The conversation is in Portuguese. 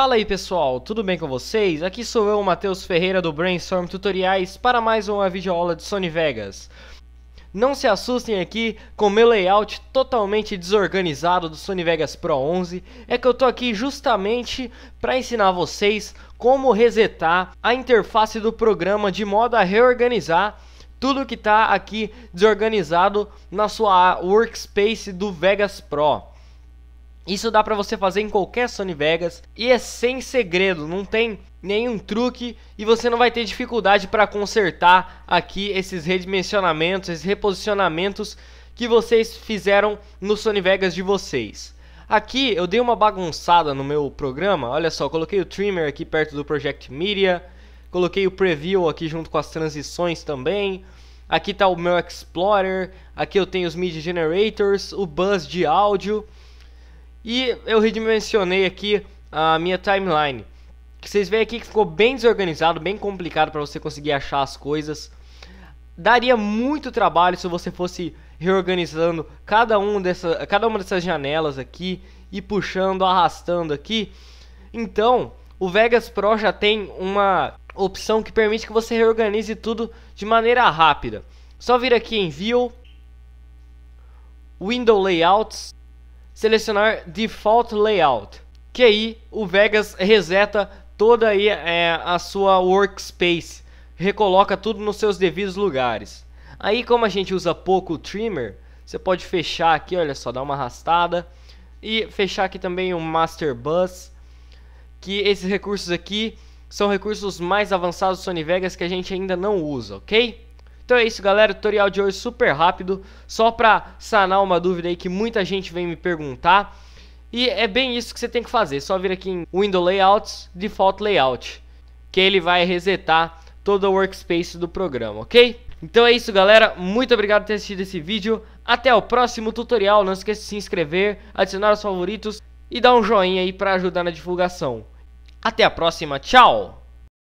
Fala aí pessoal, tudo bem com vocês? Aqui sou eu, Matheus Ferreira do Brainstorm Tutoriais para mais uma videoaula de Sony Vegas. Não se assustem aqui com o meu layout totalmente desorganizado do Sony Vegas Pro 11, é que eu tô aqui justamente para ensinar vocês como resetar a interface do programa de modo a reorganizar tudo que está aqui desorganizado na sua workspace do Vegas Pro. Isso dá para você fazer em qualquer Sony Vegas e é sem segredo, não tem nenhum truque e você não vai ter dificuldade para consertar aqui esses redimensionamentos, esses reposicionamentos que vocês fizeram no Sony Vegas de vocês. Aqui eu dei uma bagunçada no meu programa, olha só, coloquei o trimmer aqui perto do Project Media, coloquei o preview aqui junto com as transições também, aqui está o meu Explorer, aqui eu tenho os MIDI Generators, o Buzz de áudio, e eu redimensionei aqui a minha timeline. Que vocês veem aqui que ficou bem desorganizado, bem complicado para você conseguir achar as coisas. Daria muito trabalho se você fosse reorganizando cada, um dessa, cada uma dessas janelas aqui e puxando, arrastando aqui. Então, o Vegas Pro já tem uma opção que permite que você reorganize tudo de maneira rápida. Só vir aqui em View, Window Layouts, selecionar Default Layout, que aí o Vegas reseta toda aí, é, a sua workspace, recoloca tudo nos seus devidos lugares. Aí como a gente usa pouco o trimmer, você pode fechar aqui, olha só, dar uma arrastada e fechar aqui também o Master Bus, que esses recursos aqui são recursos mais avançados do Sony Vegas que a gente ainda não usa, ok? Então é isso, galera. Tutorial de hoje super rápido, só para sanar uma dúvida aí que muita gente vem me perguntar. E é bem isso que você tem que fazer. Só vir aqui em Window Layouts, Default Layout, que ele vai resetar todo o workspace do programa, ok? Então é isso, galera. Muito obrigado por ter assistido esse vídeo. Até o próximo tutorial. Não esqueça de se inscrever, adicionar os favoritos e dar um joinha aí para ajudar na divulgação. Até a próxima. Tchau!